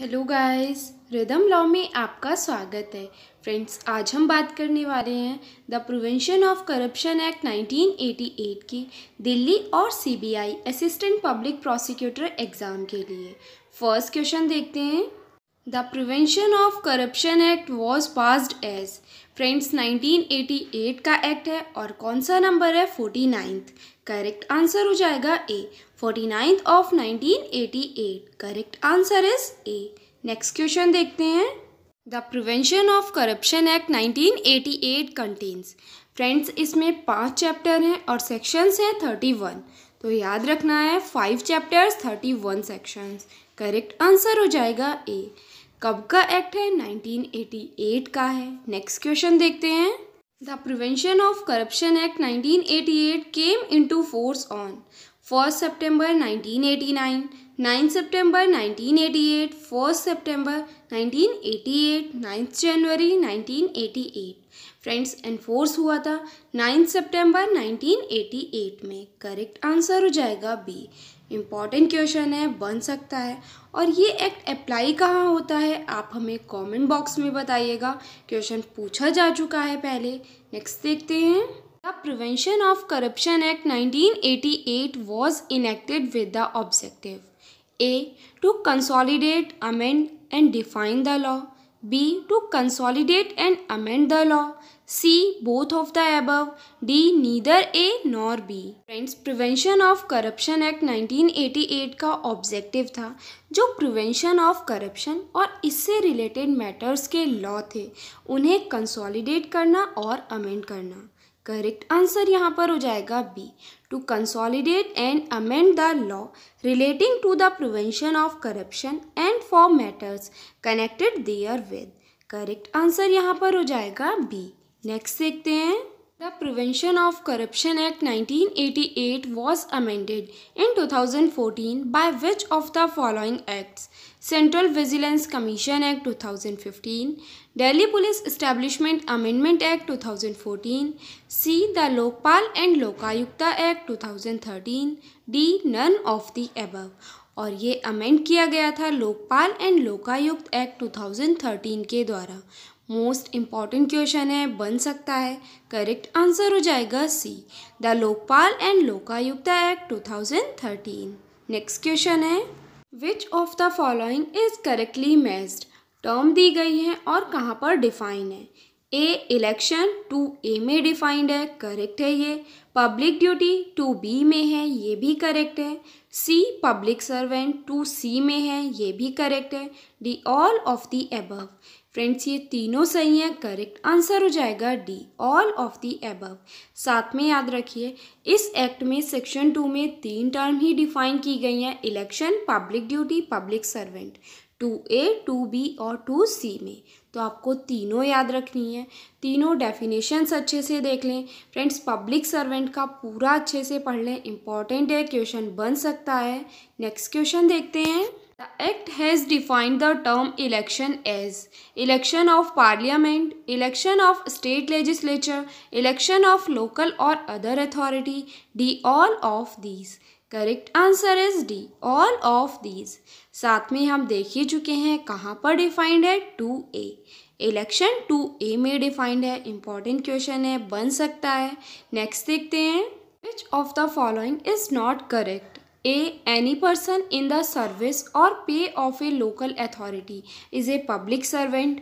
Hello guys rhythm law में आपका स्वागत है फ्रेंड्स आज हम बात करने वाले हैं the prevention of corruption act 1988 की दिल्ली और CBI assistant public prosecutor exam के लिए फर्स्ट क्वेश्चन देखते हैं the prevention of corruption act was passed as friends 1988 का एक्ट है और कौन सा नंबर है फोर्टी नाइन्थ करेक्ट आंसर हो जाएगा A 49th of 1988 correct answer is A next question देखते हैं the prevention of corruption act 1988 contains friends इसमें पांच चैप्टर हैं और सेक्शंस हैं थर्टी वन तो याद रखना है five chapters thirty one sections correct answer हो जाएगा ए कब का एक्ट है 1988 का है नेक्स्ट क्वेश्चन देखते हैं the prevention of corruption act 1988 came into force on first September nineteen nine ninth September nineteen eighty eight first nineteen eighty eight ninth January nineteen eight friends enforce हुआ था ninth nineteen eighty eight में correct answer हो जाएगा B important question है बन सकता है और ये एक्ट अप्लाई कहाँ होता है आप हमें कमेंट बॉक्स में बताइएगा क्वेश्चन पूछा जा चुका है पहले नेक्स्ट देखते हैं the prevention of corruption act 1988 eighty eight was enacted with the objective A to consolidate amend and define the law B to consolidate and amend the law C both of the above D neither A nor B friends prevention of corruption act 1988 का objective था जो prevention of corruption और इससे related matters के law थे उन्हें consolidate करना और अमेंड करना करेक्ट आंसर यहाँ पर हो जाएगा B to consolidate and amend the law relating to the prevention of corruption and for matters connected there with correct answer यहाँ पर हो जाएगा बी नेक्स्ट देखते हैं the prevention of corruption act 1988 in two thousand 2014 by which of the following acts central vigilance commission act 2015 Delhi police establishment amendment act 2014 C the Lokpal and Lokayukta act 2013 D none of the above और ये amend किया गया था Lokpal and Lokayukta act 2013 के द्वारा most important question है बन सकता है करेक्ट आंसर हो जाएगा C the Lokpal and Lokayukta act 2013 next question है which of the following is correctly matched term दी गई है और कहाँ पर डिफाइन है ए इलेक्शन टू ए में डिफाइंड है करेक्ट है ये पब्लिक ड्यूटी टू बी में है ये भी करेक्ट है C public servant two C में है ये भी करेक्ट है D all of the above friends ये तीनों सही हैं करेक्ट आंसर हो जाएगा D all of the above साथ में याद रखिए इस एक्ट में सेक्शन टू में तीन टर्म ही डिफाइन की गई हैं election public duty public servant two A two B और टू सी में तो आपको तीनों याद रखनी है तीनों डेफिनेशंस अच्छे से देख लें फ्रेंड्स पब्लिक सर्वेंट का पूरा अच्छे से पढ़ लें इम्पॉर्टेंट है क्वेश्चन बन सकता है नेक्स्ट क्वेश्चन देखते हैं The Act has defined the term election as election of parliament, election of state legislature, election of local or other authority, D. All of these. Correct answer is D all of these साथ में हम देख ही चुके हैं कहाँ पर defined है two A election two A में डिफाइंड है इंपॉर्टेंट क्वेश्चन है बन सकता है नेक्स्ट देखते हैं which of the following is not correct A. Any person in the service or pay of a local authority is a public servant.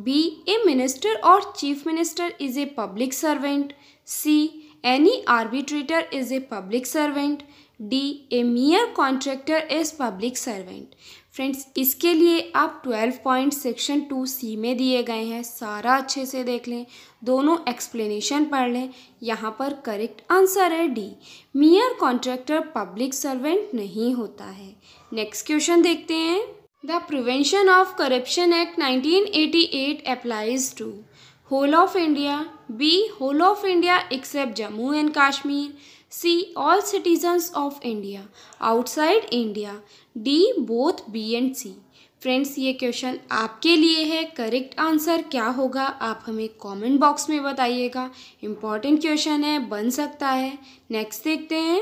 B. A minister or chief minister is a public servant. C. Any arbitrator is a public servant. D. A mere contractor is public servant. Friends इसके लिए आप twelve point section two C में दिए गए हैं सारा अच्छे से देख लें दोनों एक्सप्लेनेशन पढ़ लें यहाँ पर करेक्ट आंसर है D mere contractor public servant नहीं होता है नेक्स्ट क्वेश्चन देखते हैं the prevention of corruption act 1988 eighty eight applies to whole of India B whole of India except Jammu and Kashmir C all citizens of India outside India D both B and C friends ये question आपके लिए है correct answer क्या होगा आप हमें comment box में बताइएगा इम्पॉर्टेंट क्वेश्चन है बन सकता है नेक्स्ट देखते हैं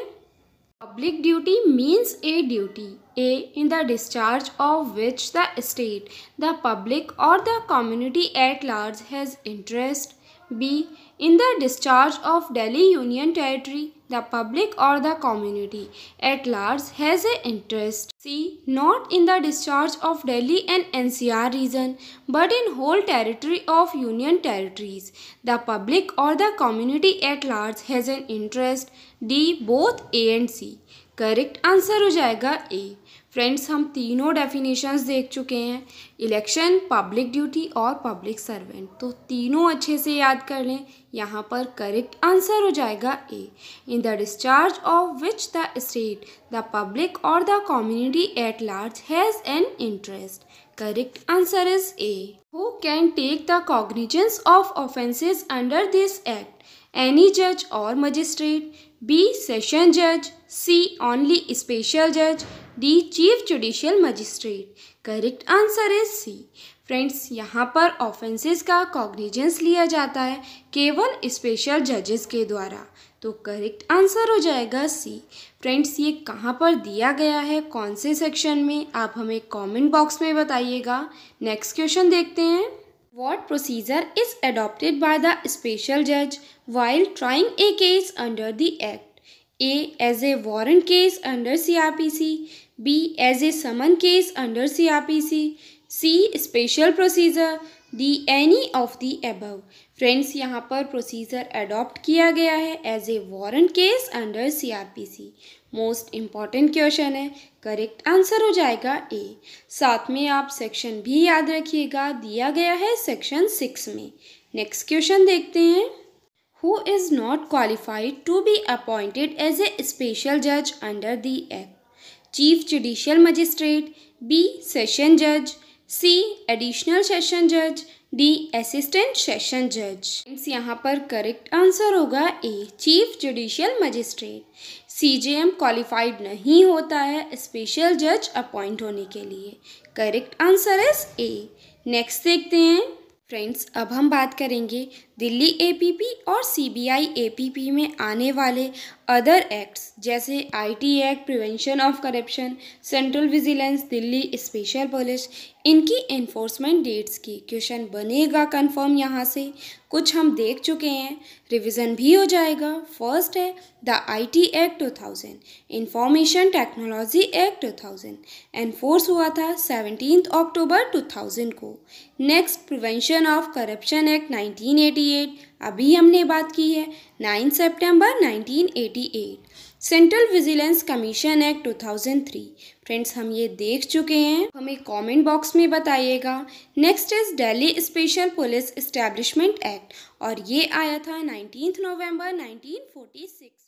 public duty means a duty A in the discharge of which the state the public और the community at large has interest B in the discharge of daily union territory the public or the community at large has an interest. C. Not in the discharge of Delhi and NCR region, but in whole territory of Union territories. The public or the community at large has an interest. D. Both A and C. Correct answer हो जाएगा ए friends हम तीनों definitions देख चुके हैं election public duty और public servant तो तीनों अच्छे से याद कर लें यहाँ पर करेक्ट आंसर हो जाएगा A in the discharge of which the state the public और the community at large has an interest Correct answer is A. Who can take the cognizance of offences under this act? Any judge or magistrate. B. Session judge. C. Only special judge. D. Chief judicial magistrate. Correct answer is C. Friends यहाँ पर offences का cognizance लिया जाता है केवल special जजेस के द्वारा तो करेक्ट आंसर हो जाएगा सी फ्रेंड्स ये कहाँ पर दिया गया है कौन से सेक्शन में आप हमें कमेंट बॉक्स में बताइएगा नेक्स्ट क्वेश्चन देखते हैं what procedure is adopted by the special जज while trying a case under the act A as a warrant case under C R P C B as a summon case under C R P C C special procedure D any of the above friends यहाँ पर procedure adopt किया गया है as a warrant case under CrPC most important question है correct answer हो जाएगा ए साथ में आप सेक्शन भी याद रखिएगा दिया गया है सेक्शन सिक्स में नेक्स्ट क्वेश्चन देखते हैं who is not qualified to be appointed as a special जज under the act chief judicial magistrate B session जज सी एडिशनल सेशन जज डी असिस्टेंट सेशन जज यहाँ पर करेक्ट आंसर होगा a chief judicial magistrate CJM qualified नहीं होता है स्पेशल जज अपॉइंट होने के लिए correct answer is A next देखते हैं फ्रेंड्स अब हम बात करेंगे दिल्ली एपीपी और सीबीआई एपीपी में आने वाले अदर एक्ट्स जैसे IT act prevention of corruption central vigilance Delhi special police इनकी इन्फोर्समेंट डेट्स की क्वेश्चन बनेगा कंफर्म यहाँ से कुछ हम देख चुके हैं रिवीजन भी हो जाएगा फर्स्ट है the IT act 2000 information technology act 2000 enforce हुआ था सेवनटीन अक्टूबर 2000 को next prevention of corruption act 1988 1988 अभी हमने बात की है 9 सितंबर 1988 central vigilance commission act 2003 friends हम ये देख चुके हैं हमें कमेंट बॉक्स में बताइएगा next is Delhi special police establishment act और ये आया था 19 नवंबर 1946